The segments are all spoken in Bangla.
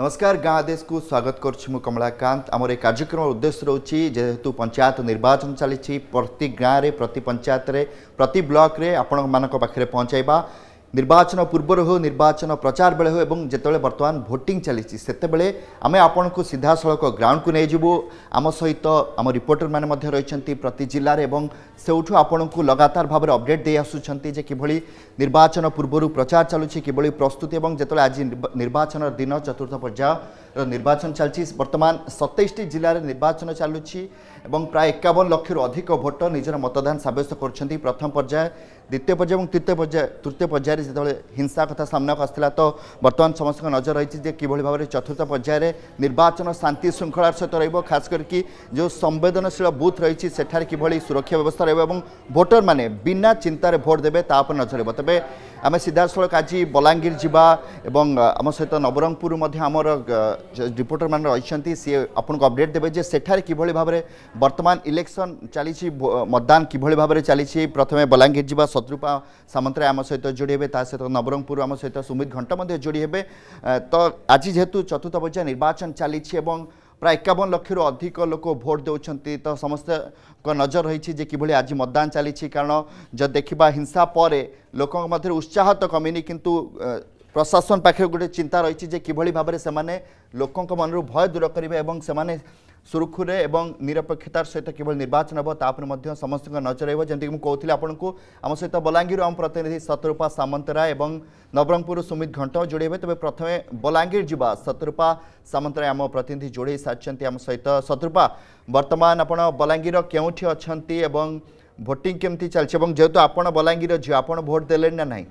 नमस्कार गाँ आदेश को स्वागत करमलाकांत आम आमर एक कार्यक्रम उद्देश्य रोचे जेहेतु पंचायत निर्वाचन चली प्रति गाँव में प्रति पंचायत प्रति ब्लक रे आपण पाखे पहुँचाइबा ନିର୍ବାଚନ ପୂର୍ବରୁ ହେଉ ନିର୍ବାଚନ ପ୍ରଚାର ବେଳେ ହେଉ ଏବଂ ଯେତେବେଳେ ବର୍ତ୍ତମାନ ଭୋଟିଂ ଚାଲିଛି ସେତେବେଳେ ଆମେ ଆପଣଙ୍କୁ ସିଧାସଳଖ ଗ୍ରାଉଣ୍ଡକୁ ନେଇଯିବୁ ଆମ ସହିତ ଆମ ରିପୋର୍ଟରମାନେ ମଧ୍ୟ ରହିଛନ୍ତି ପ୍ରତି ଜିଲ୍ଲାରେ ଏବଂ ସେଉଠୁ ଆପଣଙ୍କୁ ଲଗାତାର ଭାବରେ ଅପଡେଟ୍ ଦେଇ ଆସୁଛନ୍ତି ଯେ କିଭଳି ନିର୍ବାଚନ ପୂର୍ବରୁ ପ୍ରଚାର ଚାଲୁଛି କିଭଳି ପ୍ରସ୍ତୁତି ଏବଂ ଯେତେବେଳେ ଆଜି ନିର୍ବାଚନର ଦିନ ଚତୁର୍ଥ ପର୍ଯ୍ୟାୟର ନିର୍ବାଚନ ଚାଲିଛି ବର୍ତ୍ତମାନ ସତେଇଶଟି ଜିଲ୍ଲାରେ ନିର୍ବାଚନ ଚାଲୁଛି এবং প্রায় একাবন লক্ষর অধিক ভোট নিজের মতদান সাব্যস্ত করছেন প্রথম পর্যায়ে দ্বিতীয় পর্যায়ে এবং তৃতীয় পর্যায়ে তৃতীয় পর্যায়ে যেতবে হিংসা কথা সামনাকু আসছিলা তো বর্তমান সমস্ত নজর রয়েছে যে কিভাবে ভাবে চতুর্থ পর্যায়ে নির্বাচন শান্তি শৃঙ্খলার সহ রহব খাস করি যে সংবেদনশীল বুথ রয়েছে সেঠার কিভাবে সুরক্ষা ব্যবস্থা রহব এবং ভোটর মানে বিনা চিন্তার ভোট দেবে তা উপরে নজর রহব তবে ଆମେ ସିଧାସଳଖ ଆଜି ବଲାଙ୍ଗୀର ଯିବା ଏବଂ ଆମ ସହିତ ନବରଙ୍ଗପୁର ମଧ୍ୟ ଆମର ରିପୋର୍ଟରମାନେ ରହିଛନ୍ତି ସିଏ ଆପଣଙ୍କୁ ଅପଡେଟ୍ ଦେବେ ଯେ ସେଠାରେ କିଭଳି ଭାବରେ ବର୍ତ୍ତମାନ ଇଲେକ୍ସନ୍ ଚାଲିଛି ମତଦାନ କିଭଳି ଭାବରେ ଚାଲିଛି ପ୍ରଥମେ ବଲାଙ୍ଗୀର ଯିବା ଶତ୍ରୁପା ସାମନ୍ତରାୟ ଆମ ସହିତ ଯୋଡ଼ି ହେବେ ତା ସହିତ ନବରଙ୍ଗପୁର ଆମ ସହିତ ସୁମିତ ଘଣ୍ଟ ମଧ୍ୟ ଯୋଡ଼ି ହେବେ ତ ଆଜି ଯେହେତୁ ଚତୁର୍ଥ ପର୍ଯ୍ୟାୟ ନିର୍ବାଚନ ଚାଲିଛି ଏବଂ প্রায় একাবন লক্ষর অধিক লোক ভোট দেওয়া তো সমস্ত নজর রয়েছে যে কিভাবে আজ মতদান চালছে কারণ যদি দেখা হিংসা পরে লোক মধ্যে উৎসাহ তো কমিনি কিন্তু প্রশাসন পাখে গোটে চিন্তা রয়েছে যে কিভাবে ভাবে সে লোক মনর ভয় দূর করবে এবং সে ସୁରୁଖୁରୁରେ ଏବଂ ନିରପେକ୍ଷତାର ସହିତ କିଭଳି ନିର୍ବାଚନ ହେବ ତା ଉପରେ ମଧ୍ୟ ସମସ୍ତଙ୍କ ନଜର ରହିବ ଯେମିତିକି ମୁଁ କହୁଥିଲି ଆପଣଙ୍କୁ ଆମ ସହିତ ବଲାଙ୍ଗୀରରୁ ଆମ ପ୍ରତିନିଧି ଶତରୂପା ସାମନ୍ତରାୟ ଏବଂ ନବରଙ୍ଗପୁରରୁ ସୁମିତ ଘଣ୍ଟ ଯୋଡ଼ି ହେବେ ତେବେ ପ୍ରଥମେ ବଲାଙ୍ଗୀର ଯିବା ଶତରୂପା ସାମନ୍ତରାୟ ଆମ ପ୍ରତିନିଧି ଯୋଡ଼ି ସାରିଛନ୍ତି ଆମ ସହିତ ଶତରୂପା ବର୍ତ୍ତମାନ ଆପଣ ବଲାଙ୍ଗୀର କେଉଁଠି ଅଛନ୍ତି ଏବଂ ଭୋଟିଂ କେମିତି ଚାଲିଛି ଏବଂ ଯେହେତୁ ଆପଣ ବଲାଙ୍ଗୀର ଝିଅ ଆପଣ ଭୋଟ୍ ଦେଲେଣି ନା ନାହିଁ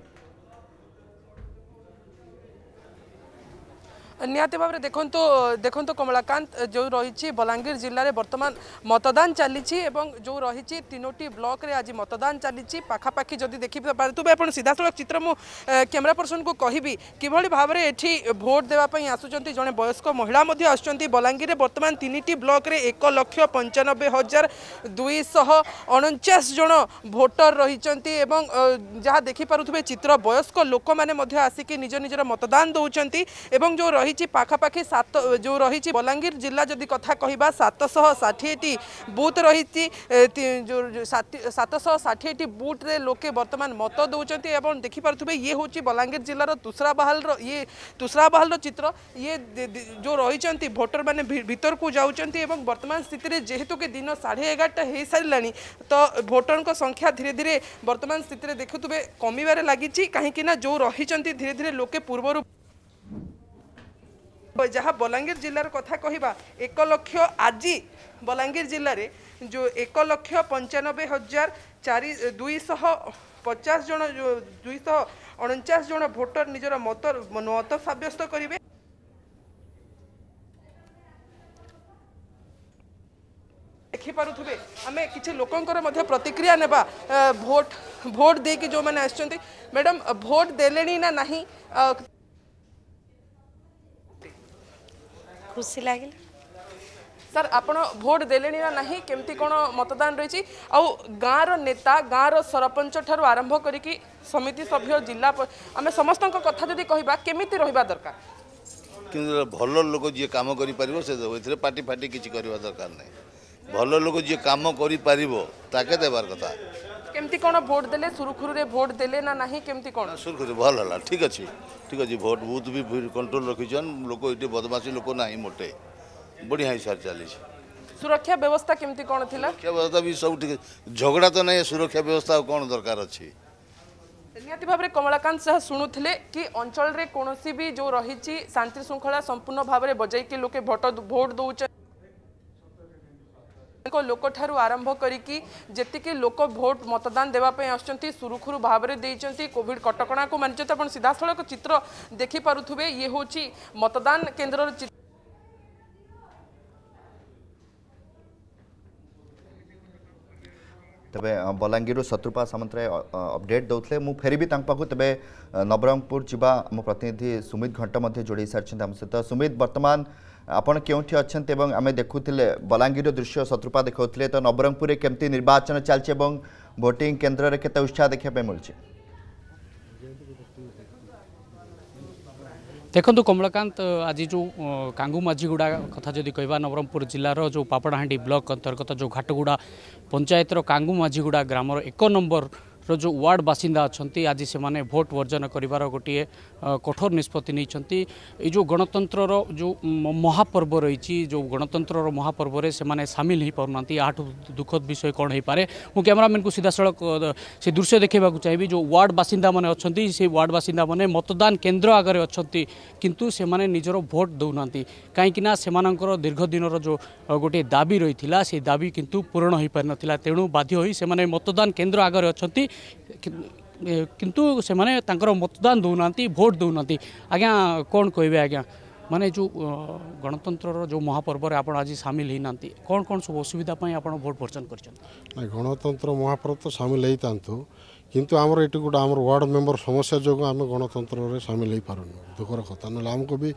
ନିହାତି ଭାବରେ ଦେଖନ୍ତୁ ଦେଖନ୍ତୁ କମଳାକାନ୍ତ ଯେଉଁ ରହିଛି ବଲାଙ୍ଗୀର ଜିଲ୍ଲାରେ ବର୍ତ୍ତମାନ ମତଦାନ ଚାଲିଛି ଏବଂ ଯେଉଁ ରହିଛି ତିନୋଟି ବ୍ଲକରେ ଆଜି ମତଦାନ ଚାଲିଛି ପାଖାପାଖି ଯଦି ଦେଖିପାରୁଥିବେ ଆପଣ ସିଧାସଳଖ ଚିତ୍ର ମୁଁ କ୍ୟାମେରା ପର୍ସନକୁ କହିବି କିଭଳି ଭାବରେ ଏଠି ଭୋଟ ଦେବା ପାଇଁ ଆସୁଛନ୍ତି ଜଣେ ବୟସ୍କ ମହିଳା ମଧ୍ୟ ଆସୁଛନ୍ତି ବଲାଙ୍ଗୀରରେ ବର୍ତ୍ତମାନ ତିନିଟି ବ୍ଲକରେ ଏକ ଲକ୍ଷ ପଞ୍ଚାନବେ ହଜାର ଦୁଇଶହ ଅଣଚାଶ ଜଣ ଭୋଟର ରହିଛନ୍ତି ଏବଂ ଯାହା ଦେଖିପାରୁଥିବେ ଚିତ୍ର ବୟସ୍କ ଲୋକମାନେ ମଧ୍ୟ ଆସିକି ନିଜ ନିଜର ମତଦାନ ଦେଉଛନ୍ତି ଏବଂ ଯେଉଁ रही पखापाखि सात जो रही बलांगीर जिला जदि कथा कह सतश षाठी बूथ रही सतश षाठी बूथ लोके बर्तमान मत दौरान दौंस देखिपे ये हूँ बलांगीर जिलार तुसरा बाहल ये तुसरा बाहल चित्र ये जो रही भोटर मैंने भितर को जाऊँच बर्तमान स्थित जेहेतु कि दिन साढ़े एगारटा हो सारा तो भोटर संख्या धीरे धीरे बर्तमान स्थित देखु कमारे लगी कहीं जो रही धीरे धीरे लोके पूर्वर ଯାହା ବଲାଙ୍ଗୀର ଜିଲ୍ଲାର କଥା କହିବା ଏକ ଲକ୍ଷ ଆଜି ବଲାଙ୍ଗୀର ଜିଲ୍ଲାରେ ଯେଉଁ ଏକ ଲକ୍ଷ ପଞ୍ଚାନବେ ହଜାର ଚାରି ଦୁଇଶହ ପଚାଶ ଜଣ ଦୁଇଶହ ଅଣଚାଶ ଜଣ ଭୋଟର ନିଜର ମତ ମତ ସାବ୍ୟସ୍ତ କରିବେ ଦେଖିପାରୁଥିବେ ଆମେ କିଛି ଲୋକଙ୍କର ମଧ୍ୟ ପ୍ରତିକ୍ରିୟା ନେବା ଭୋଟ ଭୋଟ ଦେଇକି ଯେଉଁମାନେ ଆସିଛନ୍ତି ମ୍ୟାଡ଼ାମ୍ ଭୋଟ ଦେଲେଣି ନା ନାହିଁ খুশি লাগিলা ସାର୍ ଆପଣ ଭୋଟ୍ ଦେଲେଣି ନା ନାହିଁ କେମିତି କ'ଣ ମତଦାନ ରହିଛି ଆଉ ଗାଁର ନେତା ଗାଁର ସରପଞ୍ଚ ଠାରୁ ଆରମ୍ଭ କରିକି ସମିତି ସଭ୍ୟ ଜିଲ୍ଲା ଆମେ ସମସ୍ତଙ୍କ କଥା ଯଦି କହିବା କେମିତି ରହିବା ଦରକାର କିନ୍ତୁ ଭଲ ଲୋକ ଯିଏ କାମ କରିପାରିବ ସେ ଦେବ ଏଥିରେ ପାର୍ଟି ଫାଟି କିଛି କରିବା ଦରକାର ନାହିଁ ଭଲ ଲୋକ ଯିଏ କାମ କରିପାରିବ ତାକେ ଦେବାର କଥା কেমতি কোন ভোট দেলে সুরুখুরুরে ভোট দেলে না নাহি কেমতি কোন সুরুখুরু ভাল হলা ঠিক আছে ঠিক আছে ভোট বুথ বি কন্ট্রোল রাখিছন লোক এটি বদমাশি লোক নাই মোটে বড়িয়া হাই সার চালিছে সুরক্ষা ব্যবস্থা কেমতি কোন থিলা সুরক্ষা ব্যবস্থা বি সব ঠিক ঝগড়া তো নাই সুরক্ষা ব্যবস্থা কোন দরকার আছে ନିହାତି ଭାବରେ କମଳାକାନ୍ତ ସାହା ଶୁଣୁଥିଲେ କି ଅଞ୍ଚଳରେ କୌଣସି ବି ଯେଉଁ ରହିଛି ଶାନ୍ତି সম্পূর্ণ ভাবে ଭାବରେ ବଜାଇକି ଲୋକେ ভোট ଭୋଟ ଦେଉଛନ୍ତି लोक ठार आरंभ करी जीक लोक भोट मतदान देवाई आसुखु भाव में देते कोविड कटक को आप सीधा साल चित्र देखिपे ये हूँ मतदान केन्द्र चित्र बलांगीरु शत्रुपा सामंतराय अपडेट दौले দৌলে फेरी भी तक তবে नवरंगपुर जी मो प्रतिनिधि सुमित ঘণ্ট जोड़ सारी আম সহ সুমিত ଆପଣ କେଉଁଠି ଅଛନ୍ତି ଏବଂ ଆମେ ଦେଖୁଥିଲେ ବଲାଙ୍ଗୀରର ଦୃଶ୍ୟ ଶତ୍ରୁପା ଦେଖାଉଥିଲେ ତ ନବରଙ୍ଗପୁରରେ କେମିତି ନିର୍ବାଚନ ଚାଲିଛି ଏବଂ ଭୋଟିଂ କେନ୍ଦ୍ରରେ କେତେ ଉତ୍ସାହ ଦେଖିବା ପାଇଁ ମିଳୁଛି ଦେଖନ୍ତୁ କମଳାକାନ୍ତ ଆଜି ଯେଉଁ କାଙ୍ଗୁମାଝିଗୁଡ଼ା କଥା ଯଦି କହିବା ନବରଙ୍ଗପୁର ଜିଲ୍ଲାର ଯେଉଁ ପାପଡ଼ାହାଣ୍ଡି ବ୍ଲକ ଅନ୍ତର୍ଗତ ଯେଉଁ ଘାଟଗୁଡ଼ା ପଞ୍ଚାୟତର କାଙ୍ଗୁମାଝିଗୁଡ଼ା ଗ୍ରାମର ଏକ ନମ୍ବର जो वार्ड बासिंदा अच्छा आज से भोट वर्जन करार गोटे कठोर निष्पत्ति जो गणतंत्र जो महापर्व रही जो गणतंत्र महापर्व से सामिल हो पार ना आठ दुखद विषय कौन हो पाए मुझे क्यमेरामैन को सीधा सड़क से दृश्य देखा चाहिए जो वार्ड बासिंदा मैंने अच्छा से वार्ड बासिंदा मैंने मतदान केन्द्र आगे अच्छा किंतु से निजर भोट दौना कहीं से दीर्घ दिन जो गोटे दाबी रही से दाबी किंतु पूरण हो पार ना तेणु बाध्य मतदान केन्द्र आगे अच्छा କିନ୍ତୁ ସେମାନେ ତାଙ୍କର ମତଦାନ ଦେଉନାହାନ୍ତି ଭୋଟ ଦେଉନାହାନ୍ତି ଆଜ୍ଞା କ'ଣ କହିବେ ଆଜ୍ଞା ମାନେ ଯେଉଁ ଗଣତନ୍ତ୍ରର ଯେଉଁ ମହାପର୍ବରେ ଆପଣ ଆଜି ସାମିଲ ହେଇନାହାନ୍ତି କ'ଣ କ'ଣ ସବୁ ଅସୁବିଧା ପାଇଁ ଆପଣ ଭୋଟ ବର୍ଜନ କରିଛନ୍ତି ଗଣତନ୍ତ୍ର ମହାପର୍ବ ତ ସାମିଲ ହେଇଥାନ୍ତୁ କିନ୍ତୁ ଆମର ଏଠି ଗୋଟେ ଆମର ୱାର୍ଡ଼ ମେମ୍ବର ସମସ୍ୟା ଯୋଗୁଁ ଆମେ ଗଣତନ୍ତ୍ରରେ ସାମିଲ ହେଇପାରୁନୁ ଦୁଃଖର କଥା ନହେଲେ ଆମକୁ ବି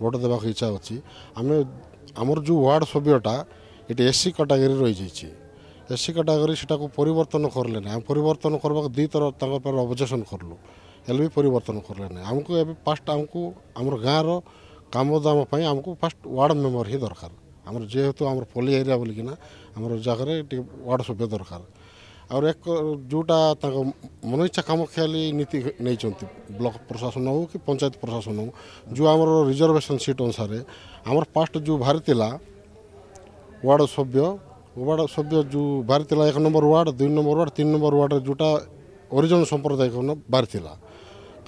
ଭୋଟ ଦେବାକୁ ଇଚ୍ଛା ଅଛି ଆମେ ଆମର ଯେଉଁ ୱାର୍ଡ଼ ସଭ୍ୟଟା ଏଠି ଏସ୍ ସି କାଟାଗୋରୀ ରହିଯାଇଛି ଏସ୍ ସି କାଟାଗୋରୀ ସେଟାକୁ ପରିବର୍ତ୍ତନ କଲେ ନାହିଁ ଆମେ ପରିବର୍ତ୍ତନ କରିବାକୁ ଦୁଇଥର ତାଙ୍କ ପାଇଁ ଅବଜେକ୍ସନ୍ କଲୁ ହେଲେ ବି ପରିବର୍ତ୍ତନ କଲେ ନାହିଁ ଆମକୁ ଏବେ ଫାଷ୍ଟ ଆମକୁ ଆମର ଗାଁର କାମଦାମ ପାଇଁ ଆମକୁ ଫାଷ୍ଟ ୱାର୍ଡ଼ ମେମ୍ବର ହିଁ ଦରକାର ଆମର ଯେହେତୁ ଆମର ପଲ୍ଲୀ ଏରିଆ ବୋଲିକିନା ଆମର ଜାଗାରେ ଟିକେ ୱାର୍ଡ଼ ସଭ୍ୟ ଦରକାର ଆଉ ଏକ ଯେଉଁଟା ତାଙ୍କ ମନ ଇଚ୍ଛା କାମ ଖିଆଲି ନୀତି ନେଇଛନ୍ତି ବ୍ଲକ ପ୍ରଶାସନ ହେଉ କି ପଞ୍ଚାୟତ ପ୍ରଶାସନ ହେଉ ଯେଉଁ ଆମର ରିଜର୍ଭେସନ୍ ସିଟ୍ ଅନୁସାରେ ଆମର ଫାଷ୍ଟ ଯେଉଁ ବାହାରିଥିଲା ୱାର୍ଡ଼ ସଭ୍ୟ ওয়ার্ড সভ্য যে বাহারি লা এক নম্বর ওয়ার্ড দুই নম্বর ওয়ার্ড তিন নম্বর ওয়ার্ডের যেটা হরিজন সম্প্রদায় বাহারি লা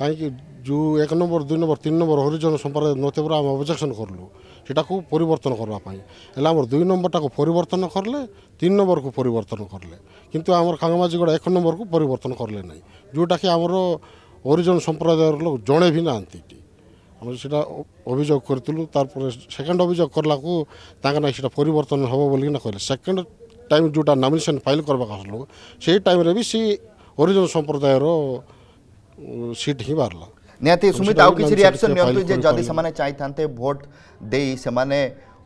কাইকি যে এক নম্বর দুই নম্বর তিন নম্বর হরিজন সম্প্রদায় নথিবার আমি অবজেকশন করলু সেটাকে পরিবর্তন করা হলে আমার দুই নম্বরটাকে পরিবর্তন করলে তিন নম্বরকে পরিবর্তন করলে কিন্তু আমার খাঙ্গামাজিগড়া এক নম্বরকে পরিবর্তন করলে নাই যেটাকি আমার হরিজন সম্প্রদায়ের লোক জনে ভি নাহান্তি ଆମେ ସେଟା ଅଭିଯୋଗ କରିଥିଲୁ ତାପରେ ସେକେଣ୍ଡ ଅଭିଯୋଗ କଲାକୁ ତାଙ୍କ ନାଇଁ ସେଟା ପରିବର୍ତ୍ତନ ହେବ ବୋଲିକିନା କହିଲେ ସେକେଣ୍ଡ ଟାଇମ୍ ଯେଉଁଟା ନମିନେସନ୍ ଫାଇଲ୍ କରିବାକୁ ଆସିଲୁ ସେଇ ଟାଇମ୍ରେ ବି ସେ ହରିଜନ ସମ୍ପ୍ରଦାୟର ସିଟ୍ ହିଁ ବାହାରିଲା ନିହାତି ସୁମିତ ଆଉ କିଛି ରିଆକ୍ସନ୍ ନିଅନ୍ତୁ ଯେ ଯଦି ସେମାନେ ଚାହିଁଥାନ୍ତେ ଭୋଟ ଦେଇ ସେମାନେ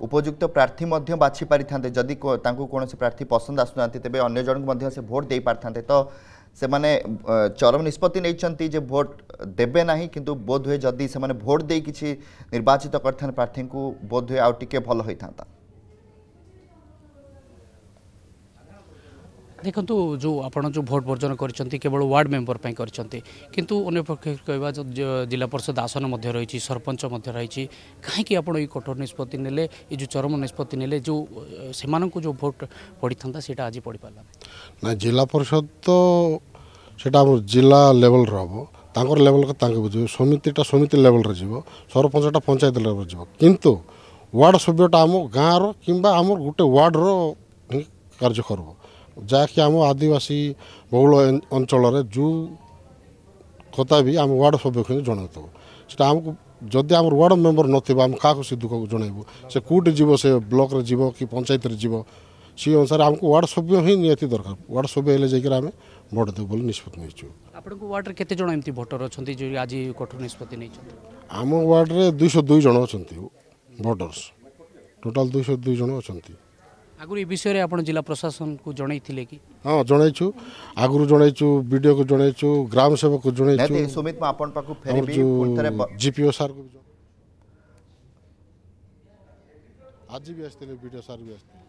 উপযুক্ত প্রার্থী মধ্য বাছি পারিথান্তে যদি তাঁকু কোণী প্রার্থী পসন্দ আসুনা তেবে অন্য জনক মধ্য সে ভোট দিয়ে পারিথান্তে তো ସେମାନେ ଚରମ ନିଷ୍ପତ୍ତି ନେଇଛନ୍ତି ଯେ ଭୋଟ ଦେବେ ନାହିଁ କିନ୍ତୁ ବୋଧହୁଏ ଯଦି ସେମାନେ ଭୋଟ ଦେଇ କିଛି ନିର୍ବାଚିତ କରିଥାନ୍ତେ ପ୍ରାର୍ଥୀଙ୍କୁ ବୋଧହୁଏ ଆଉ ଟିକେ ଭଲ ହୋଇଥାନ୍ତା ଦେଖନ୍ତୁ ଯେଉଁ ଆପଣ ଯେଉଁ ଭୋଟ୍ ବର୍ଜନ କରିଛନ୍ତି କେବଳ ୱାର୍ଡ଼ ମେମ୍ବର ପାଇଁ କରିଛନ୍ତି କିନ୍ତୁ ଅନ୍ୟପକ୍ଷ କହିବା ଜିଲ୍ଲା ପରିଷଦ ଆସନ ମଧ୍ୟ ରହିଛି ସରପଞ୍ଚ ମଧ୍ୟ ରହିଛି କାହିଁକି ଆପଣ ଏଇ କଠୋର ନିଷ୍ପତ୍ତି ନେଲେ ଏ ଯେଉଁ ଚରମ ନିଷ୍ପତ୍ତି ନେଲେ ଯେଉଁ ସେମାନଙ୍କୁ ଯେଉଁ ଭୋଟ୍ ପଡ଼ିଥାନ୍ତା ସେଇଟା ଆଜି ପଡ଼ିପାରିଲା ନା ଜିଲ୍ଲା ପରିଷଦ ତ ସେଇଟା ଆମର ଜିଲ୍ଲା ଲେଭେଲର ହେବ ତାଙ୍କର ଲେଭେଲ ତାଙ୍କେ ବୁଝିବେ ସମିତିଟା ସମିତି ଲେଭେଲରେ ଯିବ ସରପଞ୍ଚଟା ପଞ୍ଚାୟତ ଲେଭେଲରେ ଯିବ କିନ୍ତୁ ୱାର୍ଡ଼ ସଭ୍ୟଟା ଆମ ଗାଁର କିମ୍ବା ଆମର ଗୋଟେ ୱାର୍ଡ଼ର କାର୍ଯ୍ୟ କରିବ ଯାହାକି ଆମ ଆଦିବାସୀ ବହୁଳ ଅଞ୍ଚଳରେ ଯେଉଁ କଥା ବି ଆମେ ୱାର୍ଡ଼ ସଭ୍ୟଙ୍କୁ ଜଣାଇଥାଉ ସେଟା ଆମକୁ ଯଦି ଆମର ୱାର୍ଡ଼ ମେମ୍ବର ନଥିବ ଆମେ କାହାକୁ ସିଧୁକୁ ଜଣାଇବୁ ସେ କେଉଁଠି ଯିବ ସେ ବ୍ଲକରେ ଯିବ କି ପଞ୍ଚାୟତରେ ଯିବ ସେ ଅନୁସାରେ ଆମକୁ ୱାର୍ଡ଼ ସଭ୍ୟ ହିଁ ନିହାତି ଦରକାର ୱାର୍ଡ଼ ସଭ୍ୟ ହେଲେ ଯାଇକିରି ଆମେ ଭୋଟ ଦେବୁ ବୋଲି ନିଷ୍ପତ୍ତି ନେଇଛୁ ଆପଣଙ୍କ ୱାର୍ଡ଼ରେ କେତେ ଜଣ ଏମିତି ଭୋଟର ଅଛନ୍ତି ଯେଉଁ ଆଜି କଠୋର ନିଷ୍ପତ୍ତି ନେଇଛନ୍ତି ଆମ ୱାର୍ଡ଼ରେ ଦୁଇଶହ ଦୁଇ ଜଣ ଅଛନ୍ତି ଭୋଟର୍ସ ଟୋଟାଲ୍ ଦୁଇଶହ ଦୁଇ ଜଣ ଅଛନ୍ତି ଆଗରୁ ଏ ବିଷୟରେ ଆପଣ ଜିଲ୍ଲା ପ୍ରଶାସନକୁ ଜଣାଇଥିଲେ କି ହଁ ଜଣାଇଛୁ ଆଗରୁ ଜଣାଇଛୁ ବିଡ଼ିଓକୁ ଜଣାଇଛୁ ଗ୍ରାମ ସେବକକୁ ଜଣାଇଛୁ ସୁମିତ ମୁଁ ଆପଣ ପାଖକୁ ଫେରିବି ଜିପିଓ ସାର୍କୁ ଆଜି ବି ଆସିଥିଲେ ବିଡ଼ିଓ ସାର୍ ବି ଆସିଥିଲେ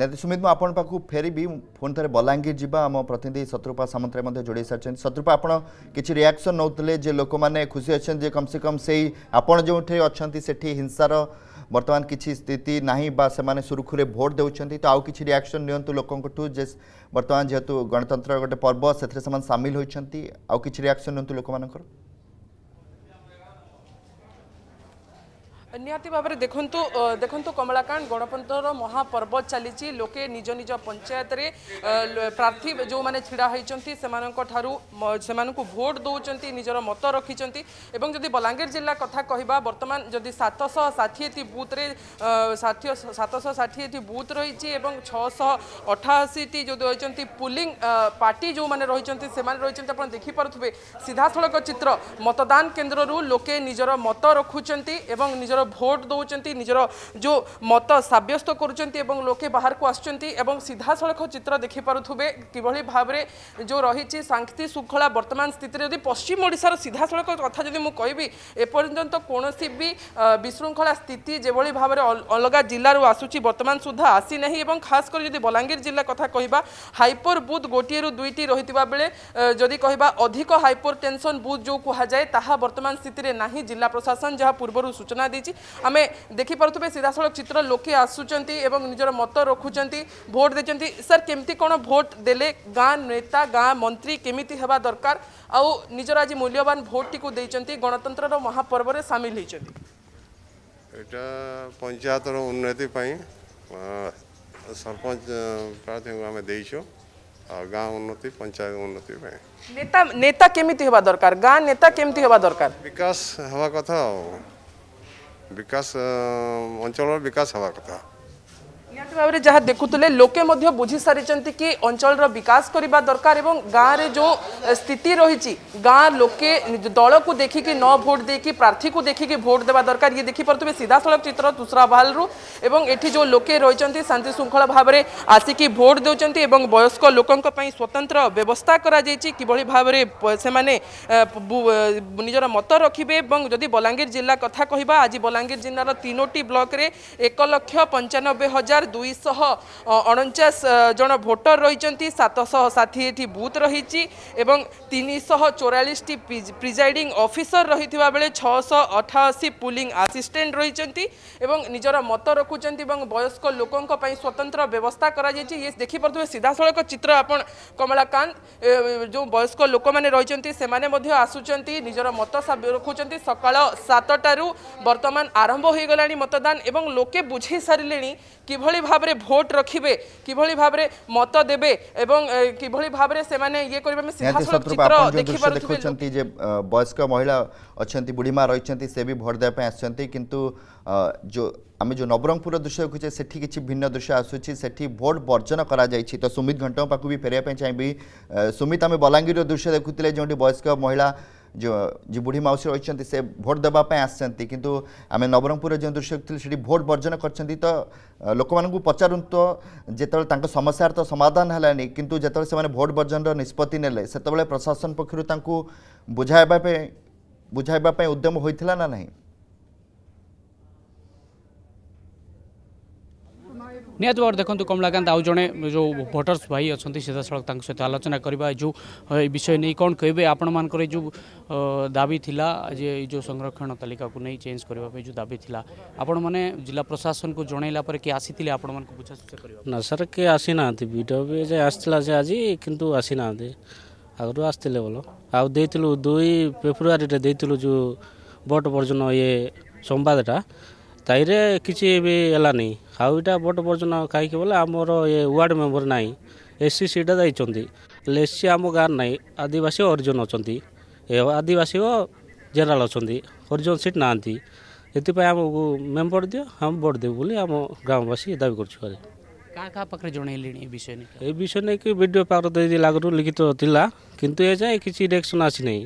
ନେତା ସୁମିତ ମୁଁ ଆପଣ ପାଖକୁ ଫେରିବି ପୁଣି ଥରେ ବଲାଙ୍ଗୀର ଯିବା ଆମ ପ୍ରତିନିଧି ଶତ୍ରୁପା ସାମନ୍ତରାୟ ମଧ୍ୟ ଯୋଡ଼େଇ ସାରିଛନ୍ତି ଶତ୍ରୁପା ଆପଣ କିଛି ରିଆକ୍ସନ୍ ନେଉଥିଲେ ଯେ ଲୋକମାନେ ଖୁସି ଅଛନ୍ତି ଯେ କମ୍ ସେ କମ୍ ସେଇ ଆପଣ ଯେଉଁଠି ଅଛନ୍ତି ସେଠି ହିଂସାର ବର୍ତ୍ତମାନ କିଛି ସ୍ଥିତି ନାହିଁ ବା ସେମାନେ ସୁରୁଖୁରୁରେ ଭୋଟ୍ ଦେଉଛନ୍ତି ତ ଆଉ କିଛି ରିଆକ୍ସନ୍ ନିଅନ୍ତୁ ଲୋକଙ୍କଠୁ ଯେ ବର୍ତ୍ତମାନ ଯେହେତୁ ଗଣତନ୍ତ୍ର ଗୋଟେ ପର୍ବ ସେଥିରେ ସେମାନେ ସାମିଲ ହୋଇଛନ୍ତି ଆଉ କିଛି ରିଆକ୍ସନ୍ ନିଅନ୍ତୁ ଲୋକମାନଙ୍କର ନିହାତି ଭାବରେ ଦେଖନ୍ତୁ ଦେଖନ୍ତୁ କମଳାକାନ୍ତ ଗଣତନ୍ତ୍ର ମହାପର୍ବ ଚାଲିଛି ଲୋକେ ନିଜ ନିଜ ପଞ୍ଚାୟତରେ ପ୍ରାର୍ଥୀ ଯେଉଁମାନେ ଛିଡ଼ା ହୋଇଛନ୍ତି ସେମାନଙ୍କ ଠାରୁ ସେମାନଙ୍କୁ ଭୋଟ ଦେଉଛନ୍ତି ନିଜର ମତ ରଖିଛନ୍ତି ଏବଂ ଯଦି ବଲାଙ୍ଗୀର ଜିଲ୍ଲା କଥା କହିବା ବର୍ତ୍ତମାନ ଯଦି ସାତଶହ ଷାଠିଏଟି ବୁଥରେ ଷାଠିଏ ସାତଶହ ଷାଠିଏଟି ବୁଥ୍ ରହିଛି ଏବଂ ଛଅଶହ ଅଠାଅଶୀଟି ଯେଉଁ ରହିଛନ୍ତି ପୁଲିଂ ପାର୍ଟି ଯେଉଁମାନେ ରହିଛନ୍ତି ସେମାନେ ରହିଛନ୍ତି ଆପଣ ଦେଖିପାରୁଥିବେ ସିଧାସଳଖ ଚିତ୍ର ମତଦାନ କେନ୍ଦ୍ରରୁ ଲୋକେ ନିଜର ମତ ରଖୁଛନ୍ତି ଏବଂ ନିଜର ভোট দৌঁচ নিজের যে মত সাব্যস্ত করছেন এবং লোকে বাহারক আসছেন এবং সিধাসলখ চিত্র দেখিপারে কিভাবে ভাবে যে রয়েছে শান্তি শৃঙ্খলা বর্তমান স্থিতি যদি পশ্চিম ওড়শার সিধাসলখ কথা যদি কবি এপর্যন্ত কৌশি বি বিশৃঙ্খলা স্থিতি যেভাবে ভাবে অলগা জেলার আসুচি বর্তমান সুদ্ধা আসি না এবং খাস করে যদি বলাঙ্গীর জেলা কথা কহা হাইপর বুথ গোটিয়ে দুইটি রহিবা বেড়ে যদি কহা অধিক হাইপর টেনশন বুথ যে কুহযায়ে তাহা বর্তমান স্থিতিরে না জেলা প্রশাসন যা পূর্ব সূচনা দিয়েছে आम देखिपे सीधा साल चित्र लोके आसुंच निजर मत रखुंट भोट देखते सर केमती कौन भोट दे गाँ नेता गाँ मंत्री केमी हवा दरकार आउ निजर आज मूल्यवान भोट टी दे गणतंत्र महापर्व सामिल होती पंचायत उन्नति सरपंच प्रार्थी को गाँ उन्नति पंचायत उन्नति नेता नेता केमी दरकार गाँ नेता केमती दरकार विकास हवा कथा because uh, Oncholo because of ନିହାତି ଭାବରେ ଯାହା ଦେଖୁଥିଲେ ଲୋକେ ମଧ୍ୟ ବୁଝିସାରିଛନ୍ତି କି ଅଞ୍ଚଳର ବିକାଶ କରିବା ଦରକାର ଏବଂ ଗାଁରେ ଯେଉଁ ସ୍ଥିତି ରହିଛି ଗାଁ ଲୋକେ ଦଳକୁ ଦେଖିକି ନ ଭୋଟ ଦେଇକି ପ୍ରାର୍ଥୀକୁ ଦେଖିକି ଭୋଟ ଦେବା ଦରକାର ଇଏ ଦେଖିପାରୁଥିବେ ସିଧାସଳଖ ଚିତ୍ର ତୁସରାବାଲରୁ ଏବଂ ଏଠି ଯେଉଁ ଲୋକେ ରହିଛନ୍ତି ଶାନ୍ତି ଶୃଙ୍ଖଳା ଭାବରେ ଆସିକି ଭୋଟ ଦେଉଛନ୍ତି ଏବଂ ବୟସ୍କ ଲୋକଙ୍କ ପାଇଁ ସ୍ୱତନ୍ତ୍ର ବ୍ୟବସ୍ଥା କରାଯାଇଛି କିଭଳି ଭାବରେ ସେମାନେ ନିଜର ମତ ରଖିବେ ଏବଂ ଯଦି ବଲାଙ୍ଗୀର ଜିଲ୍ଲା କଥା କହିବା ଆଜି ବଲାଙ୍ଗୀର ଜିଲ୍ଲାର ତିନୋଟି ବ୍ଲକରେ ଏକ ଲକ୍ଷ ପଞ୍ଚାନବେ ହଜାର ଦୁଇ দুইশহ অণঞ্চাশ জন ভোটর রয়েছেন সাতশহ ষাঠিয়েটি বুথ রয়েছে এবং তিনশহ চৌরাশটি প্রিজাইডিং অফিসর রয়েছে বেড়ে ছশ অঠাশি পুলিং আসিষ্টাট রয়েছেন এবং নিজের মত রাখুন এবং বয়স্ক লোক স্বতন্ত্র ব্যবস্থা করা যাই ইয়ে দেখিপারে সিধাসলখ চিত্র আপন কমলাকান্ত যে বয়স্ক লোক মানে রয়েছেন সেমানে আসুচার নিজের মত রাখুন সকাল সাতটার বর্তমান আরম্ভ হয়ে গলা মতদান এবং লোকে বুঝি সারে কিভাবে ভাবে ভোট রখিবে কিভাবে ভাবে মত দেবে এবং কিভাবে ভাবে সেমানে ইয়ে করিবে আমি সিধাসলখ চিত্র দেখি পারুথিবে যে বয়স্ক মহিলা অছন্তি বুড়িমা রইছন্তি সে বি ভোট দেবা পাই আসছন্তি কিন্তু যে আমি যে নবরঙ্গপুর দৃশ্য দেখুছে সেটি কিছু ভিন্ন দৃশ্য আসুছি সেটি ভোট বর্জন করা যাইছি তো সুমিত ঘণ্ট পাখু বি ফেরিয়া পাই চাইবি সুমিত আমি বলাঙ্গীর দৃশ্য দেখুলে যেটি বয়স্ক মহিলা যে বুড়ী মাউসী রয়েছেন সে ভোট দেওয়া আসছেন কিন্তু আমি নবরঙ্গপুরের যে দৃশ্য দেখি সেটি ভোট বর্জন করছেন তো লোক পচারু তো যেত তাঁর সমস্যার তো সমাধান হলানি কিন্তু যেত সে ভোট বর্জনর নিষ্পতি নেলে সেতবে প্রশাসন পক্ষ বুঝাইবা বুঝাইবা উদ্যম হয়েছিল না না ନିହାତି ଭାବରେ ଦେଖନ୍ତୁ କମଳାକାନ୍ତ ଆଉ ଜଣେ ଯେଉଁ ଭୋଟର୍ସ ଭାଇ ଅଛନ୍ତି ସିଧାସଳଖ ତାଙ୍କ ସହିତ ଆଲୋଚନା କରିବା ଯେଉଁ ଏ ବିଷୟ ନେଇ କ'ଣ କହିବେ ଆପଣମାନଙ୍କର ଏ ଯେଉଁ ଦାବି ଥିଲା ଯେ ଏଇ ଯେଉଁ ସଂରକ୍ଷଣ ତାଲିକାକୁ ନେଇ ଚେଞ୍ଜ କରିବା ପାଇଁ ଯେଉଁ ଦାବି ଥିଲା ଆପଣମାନେ ଜିଲ୍ଲା ପ୍ରଶାସନକୁ ଜଣାଇଲା ପରେ କିଏ ଆସିଥିଲେ ଆପଣମାନଙ୍କୁ ବୁଝାସୁଝା କରିବା ନା ସାର୍ କିଏ ଆସିନାହାନ୍ତି ବି ଯେ ଆସିଥିଲା ସେ ଆଜି କିନ୍ତୁ ଆସିନାହାନ୍ତି ଆଗରୁ ଆସିଥିଲେ ଭଲ ଆଉ ଦେଇଥିଲୁ ଦୁଇ ଫେବୃଆରୀରେ ଦେଇଥିଲୁ ଯେଉଁ ଭୋଟ ବର୍ଜନ ଇଏ ସମ୍ବାଦଟା ତାହିଁରେ କିଛି ବି ହେଲାନି ଆଉ ଏଇଟା ଭୋଟ୍ ବର୍ଜନ କାହିଁକି ବୋଲେ ଆମର ଏ ୱାର୍ଡ଼ ମେମ୍ବର ନାହିଁ ଏସ୍ ସି ସିଟା ଯାଇଛନ୍ତି ହେଲେ ଏସ୍ ସି ଆମ ଗାଁରେ ନାହିଁ ଆଦିବାସୀ ଅର୍ଜୁନ ଅଛନ୍ତି ଏ ଆଦିବାସୀ ଓ ଜେନେରାଲ୍ ଅଛନ୍ତି ହରିଜନ ସିଟ୍ ନାହାନ୍ତି ଏଥିପାଇଁ ଆମକୁ ମେମ୍ବର ଦିଅ ଆମେ ଭୋଟ୍ ଦେବୁ ବୋଲି ଆମ ଗ୍ରାମବାସୀ ଦାବି କରୁଛୁ ଘରେ କାହା କାହା ପାଖରେ ଜଣେଇଲେଣି ଏ ବିଷୟ ନେଇ ଏ ବିଷୟ ନେଇକି ବିଡ଼ିଓ ପାଖରେ ଦୁଇ ଆଗରୁ ଲିଖିତ ଥିଲା କିନ୍ତୁ ଏ ଯାଏଁ କିଛି ରିଆକ୍ସନ୍ ଆସିନାହିଁ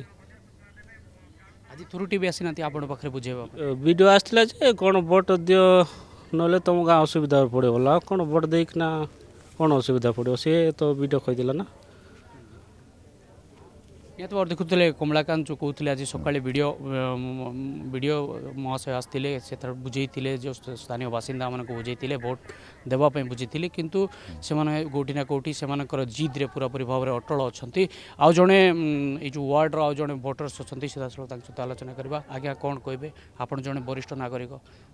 ଆଜି ତ୍ରୁଟି ବି ଆସିନାହାନ୍ତି ଆପଣଙ୍କ ପାଖରେ ବୁଝେଇବା ବିଡ଼ିଓ ଆସିଥିଲା ଯେ କ'ଣ ଭୋଟ୍ ଦିଅ ନହେଲେ ତୁମ ଗାଁ ଅସୁବିଧାରେ ପଡ଼ିବ କ'ଣ ଭୋଟ୍ ଦେଇକିନା କ'ଣ ଅସୁବିଧା ପଡ଼ିବ ସିଏ ତ ବି ଡି ଓ କହିଦେଲା ନା ନିହାତି ଭାବରେ ଦେଖୁଥିଲେ କମଳାକାନ୍ତ ଯେଉଁ କହୁଥିଲେ ଆଜି ସକାଳେ ଭିଡ଼ିଓ ଭିଡ଼ିଓ ମହାଶୟ ଆସିଥିଲେ ସେଥିରେ ବୁଝେଇଥିଲେ ଯେଉଁ ସ୍ଥାନୀୟ ବାସିନ୍ଦାମାନଙ୍କୁ ବୁଝେଇଥିଲେ ଭୋଟ୍ ଦେବା ପାଇଁ ବୁଝିଥିଲେ କିନ୍ତୁ ସେମାନେ କେଉଁଠି ନା କେଉଁଠି ସେମାନଙ୍କର ଜିଦ୍ରେ ପୁରାପୁରି ଭାବରେ ଅଟଳ ଅଛନ୍ତି ଆଉ ଜଣେ ଏଇ ଯେଉଁ ୱାର୍ଡ଼ର ଆଉ ଜଣେ ଭୋଟର୍ସ ଅଛନ୍ତି ସିଧାସଳଖ ତାଙ୍କ ସହିତ ଆଲୋଚନା କରିବା ଆଜ୍ଞା କ'ଣ କହିବେ ଆପଣ ଜଣେ ବରିଷ୍ଠ ନାଗରିକ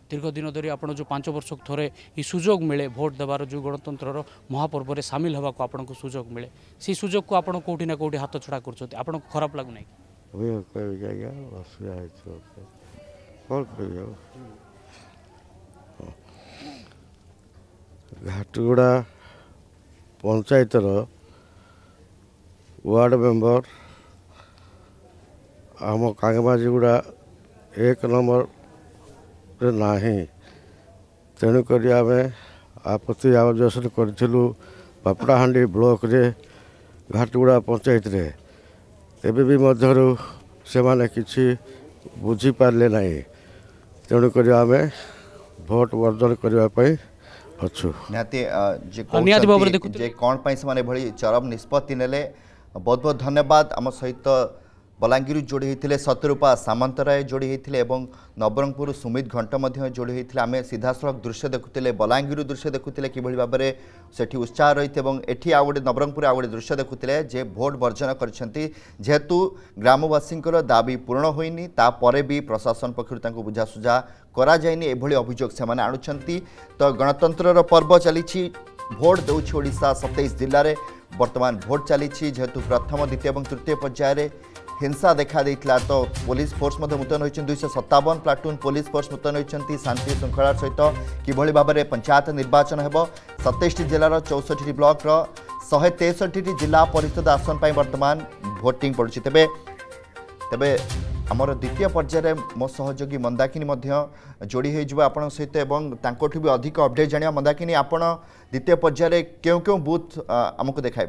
ଦୀର୍ଘ ଦିନ ଧରି ଆପଣ ଯେଉଁ ପାଞ୍ଚ ବର୍ଷକୁ ଥରେ ଏଇ ସୁଯୋଗ ମିଳେ ଭୋଟ୍ ଦେବାର ଯେଉଁ ଗଣତନ୍ତ୍ରର ମହାପର୍ବରେ ସାମିଲ ହେବାକୁ ଆପଣଙ୍କୁ ସୁଯୋଗ ମିଳେ ସେଇ ସୁଯୋଗକୁ ଆପଣ କେଉଁଠି ନା କେଉଁଠି ହାତ ଛଡ଼ା କରୁଛନ୍ତି ଆପଣ ଆପଣଙ୍କୁ ଖରାପ ଲାଗୁନାହିଁ କି ହୁଏ କହିବି ଆଜ୍ଞା ଅସୁବିଧା ହେଇଥିବ କ'ଣ କହିବି ଆଉ ଘାଟଗୁଡ଼ା ପଞ୍ଚାୟତର ୱାର୍ଡ଼ ମେମ୍ବର ଆମ କାଙ୍ଗମାଜିଗୁଡ଼ା ଏକ ନମ୍ବରରେ ନାହିଁ ତେଣୁକରି ଆମେ ଆପତ୍ତି ଆବେଦନ କରିଥିଲୁ ପାପଡ଼ାହାଣ୍ଡି ବ୍ଲକରେ ଘାଟଗୁଡ଼ା ପଞ୍ଚାୟତରେ ଏବେ ବି ମଧ୍ୟରୁ ସେମାନେ କିଛି ବୁଝିପାରିଲେ ନାହିଁ ତେଣୁକରି ଆମେ ଭୋଟ ବର୍ଜନ କରିବା ପାଇଁ ଅଛୁ ନିହାତି ନିହାତି ଭାବରେ ଦେଖୁ ଯେ କ'ଣ ପାଇଁ ସେମାନେ ଏଭଳି ଚରମ ନିଷ୍ପତ୍ତି ନେଲେ ବହୁତ ବହୁତ ଧନ୍ୟବାଦ ଆମ ସହିତ বলাঙ্গীর যোড়ি হয়েছে শতরূপা সামন্তরায় যোড়ি হয়েছে এবং নবরঙ্গপুর সুমিত ঘণ্ট যোড়ি হয়েছে আমি সিধাসলখ দৃশ্য দেখুলে বলাঙ্গীর দৃশ্য দেখুলে কিভাবে ভাবে সেটি উৎসাহ রয়েছে এবং এটি আউ গোটে নবরঙ্গপুর আউ গোটে দৃশ্য দেখুলে যে ভোট বর্জন করেছেন যেহেতু গ্রামবাসীঙ্কর দাবি পূরণ হয়নি তাপরে বি প্রশাসন পক্ষ তাঁকু বুঝাসুঝা করা যায়নি এভাবে অভিযোগ সে আনুচার তো গণতন্ত্রর পর্ব চালিছি ভোট দেউছি ওড়শা সতেইশ জেলার বর্তমান ভোট চালিছি যেহেতু প্রথম দ্বিতীয় এবং তৃতীয় পর্যায়ে हिंसा देखा देखा तो पुलिस फोर्स मुतयन होती दुई सतावन प्लाटून पुलिस फोर्स मुतयन होती शांति श्रृंखलार सहित किभली भाव में पंचायत निर्वाचन हो सतैश जिलार चौष्टि ब्लक्र शहे तेसठी जिला परिषद आसन पर बर्तमान भोट पड़ी तेज तेज आम द्वितीय पर्यायर मो सहयोगी मंदाकिनी जोड़ी आपण सहित भी अधिक अपडेट जाणी मंदाकिनी आप द्वितीय पर्यायर क्यों क्यों बुथ आमको देखा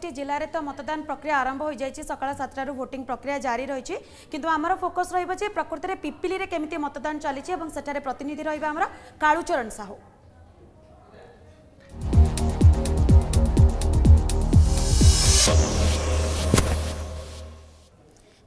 তেইশটি জেলার তো মতদান প্রক্রিয়া আরম্ভ হয়ে যাই সকাল সাতটার ভোটিং প্রক্রিয়া জারি রয়েছে কিন্তু আমার ফোকস রহব যে প্রকৃতরে পিপিলি কেমিতি মতদান চলছে এবং সেঠার প্রতিনিধি রহবে আমার কালুচরণ সাহু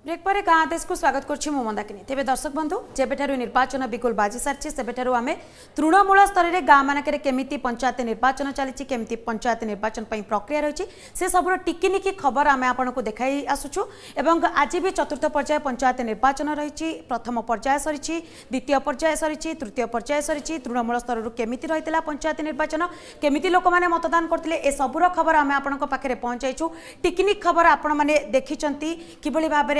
ব্রেক পরে গাঁ দেশকু স্বাগত করছি মু মন্দাকিনী তেমনি দর্শক বন্ধু যেবেঠার নির্বাচন বিকুল বাজি সারিছে সেবেঠার আমি তৃণমূল স্তরের গাঁ মানকরে কেমিতি পঞ্চায়েত নির্বাচন চালিছে কেমিতি পঞ্চায়েত নির্বাচন পাই প্রক্রিয়া রয়েছে সে সবুর টিকিনিকি খবর আমি আপনার দেখাই আসুছু এবং আজি বি চতুর্থ পর্যায়ে পঞ্চায়েত নির্বাচন রয়েছে প্রথম পর্যায়ে সরিছে দ্বিতীয় পর্যায়ে সরিছে তৃতীয় পর্যায়ে সরিছে তৃণমূল স্তরর কেমিতি রয়েছে পঞ্চায়েত নির্বাচন কেমিতি লোক মানে মতদান করলে এ সবুর খবর আমি আপনার পাখে পৌঁছাইছু টিকিনিক খবর আপনার মানে দেখিছেন কিভাবে ভাবে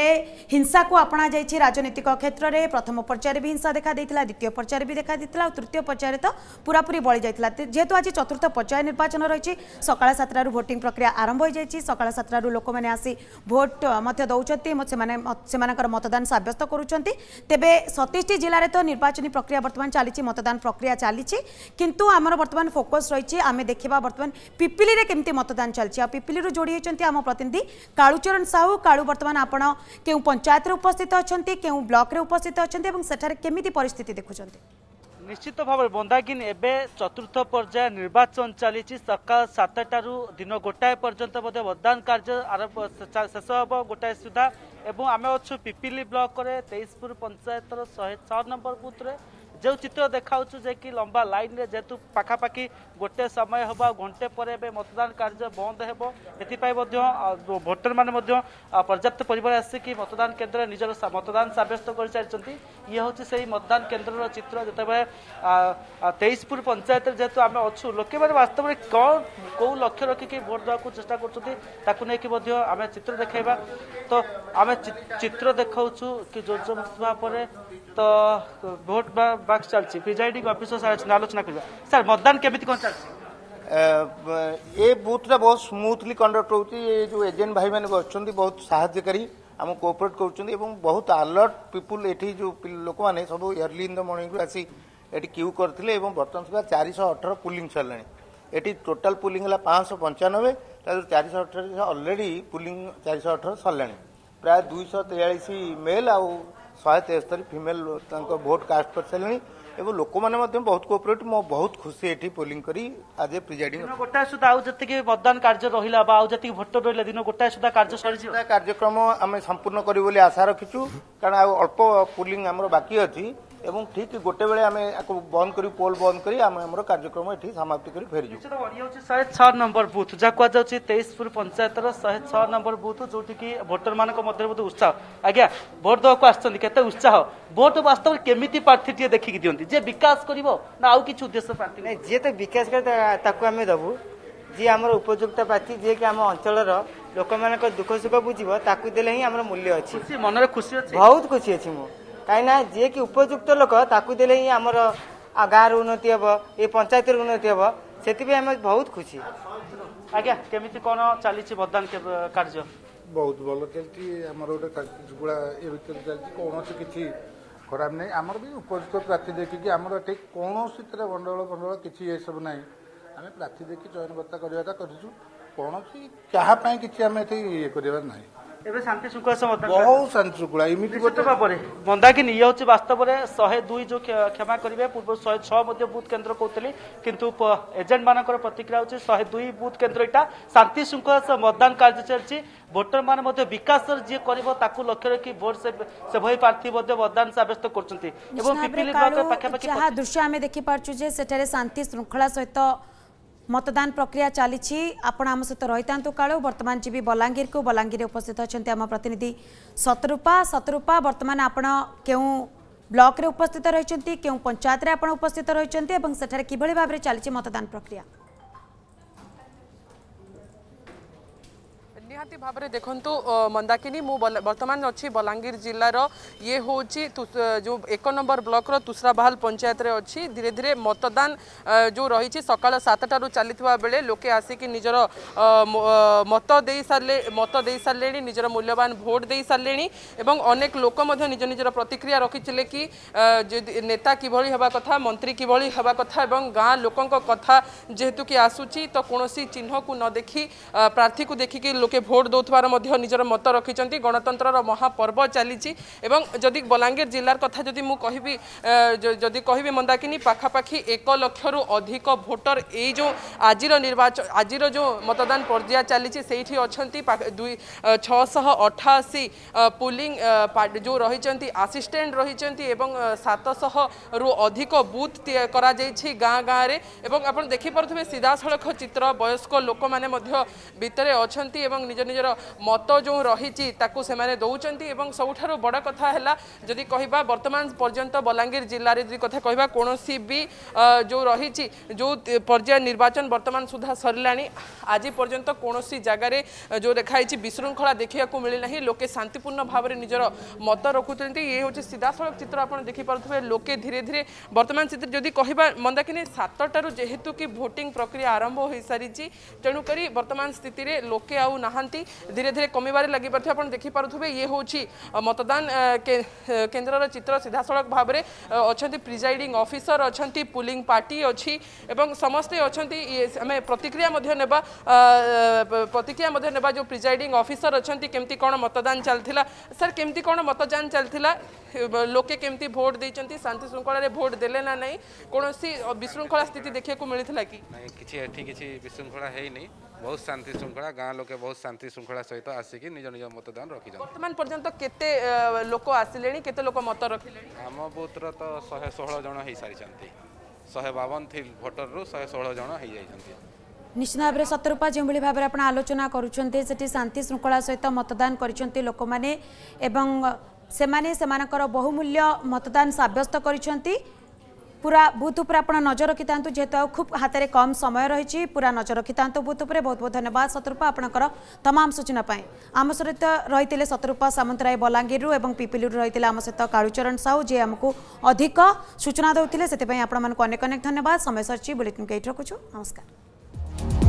हिंसा को अपणा जाइए राजनीतिक क्षेत्र में प्रथम पर्यायर भी हिंसा देखा द्वितीय पर्यायर भी देखा तृतीय पर्यायर तो पूरापूरी बली जाता जेहेतु आज चतुर्थ पर्याय निर्वाचन रही सका सातटू भोटिंग प्रक्रिया आरंभ हो सका सातटू लोक मैंने आसी भोट से मतदान सब्यस्त କରୁଛନ୍ତି ତେବେ ସତେଇଶଟି ଜିଲ୍ଲାରେ ତ ନିର୍ବାଚନୀ ପ୍ରକ୍ରିୟା ବର୍ତ୍ତମାନ ଚାଲିଛି ମତଦାନ ପ୍ରକ୍ରିୟା ଚାଲିଛି କିନ୍ତୁ ଆମର ବର୍ତ୍ତମାନ ଫୋକସ୍ ରହିଛି ଆମେ ଦେଖିବା ବର୍ତ୍ତମାନ ପିପିଲିରେ କେମିତି ମତଦାନ ଚାଲିଛି ଆଉ ପିପିଲିରୁ ଯୋଡ଼ି ହୋଇଛନ୍ତି ଆମ ପ୍ରତିନିଧି କାଳୁଚରଣ ସାହୁ କାଳୁ ବର୍ତ୍ତମାନ ଆପଣ কেউ পঞ্চায়েতরে উপস্থিত অনেক কেউ ব্লকরে উপস্থিত অনেক এবং সেখানে কেমিটি পরিস্থিতি দেখুছেন নিশ্চিত ভাবে বন্দাগিন এবে চতুর্থ পর্যায়ে নির্বাচন চালিয়েছি সকাল সাতটার দিন গোটায়ে পর্যন্ত বোধে মতদান কার্য আরম্ভ শেষ হব গোটায়ে সুদ্ধা এবং আমি অছু পিপিলি ব্লকরে তেইশপুর পঞ্চায়েতর শহে ছ নম্বর বুথরে ଯେଉଁ ଚିତ୍ର ଦେଖାଉଛୁ ଯେ କି ଲମ୍ବା ଲାଇନ୍ରେ ଯେହେତୁ ପାଖାପାଖି ଗୋଟେ ସମୟ ହେବ ଆଉ ଘଣ୍ଟେ ପରେ ଏବେ ମତଦାନ କାର୍ଯ୍ୟ ବନ୍ଦ ହେବ ଏଥିପାଇଁ ମଧ୍ୟ ଭୋଟରମାନେ ମଧ୍ୟ ପର୍ଯ୍ୟାପ୍ତ ପରିମାଣରେ ଆସିକି ମତଦାନ କେନ୍ଦ୍ରରେ ନିଜର ମତଦାନ ସାବ୍ୟସ୍ତ କରିସାରିଛନ୍ତି ଇଏ ହେଉଛି ସେହି ମତଦାନ କେନ୍ଦ୍ରର ଚିତ୍ର ଯେତେବେଳେ ତେଇଶପୁର ପଞ୍ଚାୟତରେ ଯେହେତୁ ଆମେ ଅଛୁ ଲୋକମାନେ ବାସ୍ତବରେ କ'ଣ କେଉଁ ଲକ୍ଷ୍ୟ ରଖିକି ଭୋଟ ଦେବାକୁ ଚେଷ୍ଟା କରୁଛନ୍ତି ତାକୁ ନେଇକି ମଧ୍ୟ ଆମେ ଚିତ୍ର ଦେଖାଇବା ତ ଆମେ ଚିତ୍ର ଦେଖାଉଛୁ କି ଯୋଜନା ପରେ तो भोट बाक्स चल प्रिजाइडिंग अफिसर आलोचना करवा सर मतदान केमी कौन चल ये बूथ टा बहुत स्मूथली कंडक्ट हो जो एजेंट भाई मैंने अच्छा बहुत साहयकारी आम कोअपरेट कर बहुत आलर्ट पीपुल ये जो लोक मैंने सब इयरली इन द मर्णिंग आसी क्यू करते बर्तमान सुधा चार शह अठर पुलिंग सर ये टोटाल पुलिंग है पाँच सौ पंचानबे चार शह अठर अलरेडी पुलिंग चार शह अठर सरला प्राय दुई तेयालीस मेल आउ ଶହେ ତେସ୍ତରୀ ଫିମେଲ୍ ତାଙ୍କ ଭୋଟ କାଷ୍ଟ କରିସାରିଲେଣି ଏବଂ ଲୋକମାନେ ମଧ୍ୟ ବହୁତ କୋପରେଟ୍ ମୁଁ ବହୁତ ଖୁସି ଏଠି ପୋଲିଂ କରି ଆଜି ପ୍ରିଜାଇଡିଂ ଗୋଟାଏ ସୁଦ୍ଧା ଆଉ ଯେତିକି ମତଦାନ କାର୍ଯ୍ୟ ରହିଲା ବା ଆଉ ଯେତିକି ଭୋଟର ରହିଲା ଦିନ ଗୋଟାଏ ସୁଦ୍ଧା କାର୍ଯ୍ୟ ସରିଯିବ କାର୍ଯ୍ୟକ୍ରମ ଆମେ ସମ୍ପୂର୍ଣ୍ଣ କରିବୁ ବୋଲି ଆଶା ରଖିଛୁ କାରଣ ଆଉ ଅଳ୍ପ ପୋଲିଂ ଆମର ବାକି ଅଛି এবং ঠিক গোটে বেড়ে আমি বন্ধ করি পোল বন্ধ করি আমি আমার কার্যক্রম এটি সমাপ্তি করে ফেরি শহে ছ নম্বর বুথ যা কুযাচ্ছে তেইশপুর পঞ্চায়েতর শহে ছ নম্বর বুথ যেটি কি ভোটর মান মধ্যে বোধ উৎসাহ আজ্ঞা ভোট দেওয়া আসছেন কেতে উৎসাহ ভোট বাস্তব কেমিতি প্রার্থীটিকে দেখি দিও যে বিকাশ করব না আউ কিছু উদ্দেশ্য প্রার্থী না যে তো বিকাশ করে তাকে আমি দেবু যে আমার উপযুক্ত প্রার্থী যে কি আমার অঞ্চলের লোক মানুষ দুঃখ সুখ বুঝব তাকে দেলে হি আমার মূল্য অনেক খুশি অছি বহুত খুশি অছি মু କାହିଁକିନା ଯିଏକି ଉପଯୁକ୍ତ ଲୋକ ତାକୁ ଦେଲେ ହିଁ ଆମର ଗାଁର ଉନ୍ନତି ହେବ ଏ ପଞ୍ଚାୟତର ଉନ୍ନତି ହେବ ସେଥିପାଇଁ ଆମେ ବହୁତ ଖୁସି ଆଜ୍ଞା କେମିତି କ'ଣ ଚାଲିଛି ବଦାନ କାର୍ଯ୍ୟ ବହୁତ ଭଲ ଚାଲିଛି ଆମର ଗୋଟେ ଗୁଡ଼ା ଏ ଭିତରେ ଚାଲିଛି କୌଣସି କିଛି ଖରାପ ନାହିଁ ଆମର ବି ଉପଯୁକ୍ତ ପ୍ରାର୍ଥୀ ଦେଖିକି ଆମର ଏଠି କୌଣସିଥିରେ ଗଣ୍ଡଗୋଳ ଫଣ୍ଡଗୋଳ କିଛି ଏସବୁ ନାହିଁ ଆମେ ପ୍ରାର୍ଥୀ ଦେଖି ଚୟନକର୍ତ୍ତା କରିବାଟା କରିଛୁ କୌଣସି କାହା ପାଇଁ କିଛି ଆମେ ଏଠି ଇଏ କରିବାର ନାହିଁ ଏବେ ଶାନ୍ତି ଶୃଙ୍ଖଳା ସମର୍ଥନ ବହୁତ ଶାନ୍ତି ଶୃଙ୍ଖଳା ଏମିତି ଗୋଟେ ଭାବରେ ମନ୍ଦାକିନୀ ଇଏ ହେଉଛି ବାସ୍ତବରେ ଶହେ ଦୁଇ ଯେଉଁ କ୍ଷମା କରିବେ ପୂର୍ବରୁ ଶହେ ଛଅ ମଧ୍ୟ ବୁଥ୍ କେନ୍ଦ୍ର କହୁଥିଲି କିନ୍ତୁ ଏଜେଣ୍ଟମାନଙ୍କର ପ୍ରତିକ୍ରିୟା ହେଉଛି ଶହେ ଦୁଇ ବୁଥ୍ କେନ୍ଦ୍ର ଏଇଟା ଶାନ୍ତି ଶୃଙ୍ଖଳା ସହ ମତଦାନ କାର୍ଯ୍ୟ ଚାଲିଛି ଭୋଟରମାନେ ମଧ୍ୟ ବିକାଶର ଯିଏ କରିବ ତାକୁ ଲକ୍ଷ୍ୟ ରଖି ଭୋଟ ସେଭଳି ପ୍ରାର୍ଥୀ ମଧ୍ୟ ମତଦାନ ସାବ୍ୟସ୍ତ କରୁଛନ୍ତି ଏବଂ ପିପିଲି ବ୍ଲକର ପାଖାପାଖି ଯାହା ଦୃଶ୍ୟ ଆମେ ଦେଖିପାରୁଛୁ ଯେ ସେଠାରେ ଶାନ୍ତି ଶୃଙ୍ଖଳା ସହିତ मतदान प्रक्रिया चली आपण आम सहित रहितान्तु कालु वर्तमान जीवी बलाङ्गीरको बलाङ्गीर उपस्थित अहिले आम प्रतिनिधि सतरूपा सतरूपा वर्तमान आपण केउ ब्लक्रे उपस्थित रहि केउ पञ्चायतले आपण उपस्थित रहि सेठार किभଳି भाବରେ ଚାଲିଛି मतदान प्रक्रिया निहाती भाव में देखु मंदाकिनी वर्तमान अच्छी बलांगीर जिलार ये हूँ जो एक नंबर ब्लक तुसराबाल पंचायत अच्छी धीरे धीरे मतदान जो रही सका सतट रू चली बेले लोके आसिक निजर मत दे सारे मत दे सारे निजर मूल्यवान भोट दे सारे अनेक लोक निज निजर प्रतिक्रिया रखिजे कि नेता कि मंत्री कि हवा गाँ लोक कथा जेहेतुक कि आसूसी तो कौन सी चिन्ह को न देखी प्रार्थी को देखिक लोके ভোট দেওয়ার মধ্যে নিজের মত রাখিছেন গণতন্ত্রর মহাপর্ব চালিছি এবং যদি বলাঙ্গীর জেলার কথা যদি মু কহিবি যদি কহিবি মন্দাকিনী পাখাপাখি এক লক্ষর অধিক ভোটর এই যে আজির নির্বাচন আজির যে মতদান পর্যায় চালিছি সেইটি অনেক দুই ছশহ অঠাশি পুলিং যে রয়েছেন আসিষ্টাট রয়েছেন এবং সাতশহ রু অধিক বুথ করা যাইছি গাঁ গাঁরে এবং আপনার দেখিপারে সিধাসলখ চিত্র বয়স্ক লোক মানে ভিতরে অনেক এবং নিজ निजर मत जो रही से दौरान सब बड़ कथा जी कह बर्तमान पर्यटन बलांगीर जिले में जी कथा कह कौन भी जो रही जो पर्याय निर्वाचन बर्तमान सुधा सर आज पर्यटन कौन सी जगार जो देखाई विशृंखला देखा मिलना लोके शांतिपूर्ण भाव में निजर मत रखुंट ये हूँ सीधा सड़क चित्र आप देखिपे लोके धीरे धीरे बर्तमान स्थित जदि कह मंदाकिन सतटू जेहेतु कि भोटिंग प्रक्रिया आरंभ हो सारी तेणुक बर्तमान स्थित लोके आ धीरे धीरे कमिवार लगि पार्थ देखिपे ये हूँ मतदान केन्द्र चित्र सीधा सड़क भाव में अच्छा प्रिजाइड अफिसर अच्छा पुलिंग पार्टी अच्छी समस्ते अच्छा प्रतिक्रिया प्रतिक्रिया जो प्रिजाइड अफिसर अच्छा कमी कौन मतदान चलता सर कमी कौन मतदान चलता ଲୋକେ କେମିତି ଭୋଟ ଦେଇଛନ୍ତି ଶାନ୍ତି ଶୃଙ୍ଖଳାରେ ଭୋଟ ଦେଲେ ନା ନାହିଁ କୌଣସି ବିଶୃଙ୍ଖଳା ସ୍ଥିତି ଦେଖିବାକୁ ମିଳିଥିଲା କି ନାହିଁ କିଛି ଏଠି କିଛି ବିଶୃଙ୍ଖଳା ହେଇନି ବହୁତ ଶାନ୍ତି ଶୃଙ୍ଖଳା ଗାଁ ଲୋକେ ବହୁତ ଶାନ୍ତି ଶୃଙ୍ଖଳା ସହିତ ଆସିକି ନିଜ ନିଜ ମତଦାନ ରଖିଛନ୍ତି ବର୍ତ୍ତମାନ ପର୍ଯ୍ୟନ୍ତ କେତେ ଲୋକ ଆସିଲେଣି କେତେ ଲୋକ ମତ ରଖିଲେଣି ଆମ ବୁଥର ତ ଶହେ ଷୋହଳ ଜଣ ହେଇସାରିଛନ୍ତି ଶହେ ବାବନ ଭୋଟରରୁ ଶହେ ଷୋହଳ ଜଣ ହେଇଯାଇଛନ୍ତି ନିଶ୍ଚିତ ଭାବରେ ସତରୂପା ଯେଉଁଭଳି ଭାବରେ ଆପଣ ଆଲୋଚନା କରୁଛନ୍ତି ସେଠି ଶାନ୍ତି ଶୃଙ୍ଖଳା ସହିତ ମତଦାନ କରିଛନ୍ତି ଲୋକମାନେ ଏବଂ सेमाने सेमानकर बहुमूल्य मतदान सब्यस्त गरिरा पुरा उप आप नजर रिहे हातले कम समय रह बुथ उप बहुत बहुत धन्यवाद तमाम सूचना पाए आम सहित रहे शत्रुपा सामन्तरा बलाङ्गीरु ए पिपिलु रहिले आम सहित कालुचर साहु हमकु अधिक सूचना अनेक अनेक धन्यवाद समय सरि बुलेटिनको एउटा रखुछु नमस्कार